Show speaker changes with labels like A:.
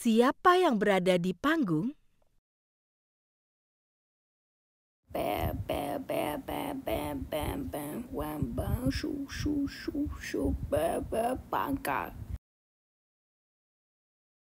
A: siapa yang berada di panggung?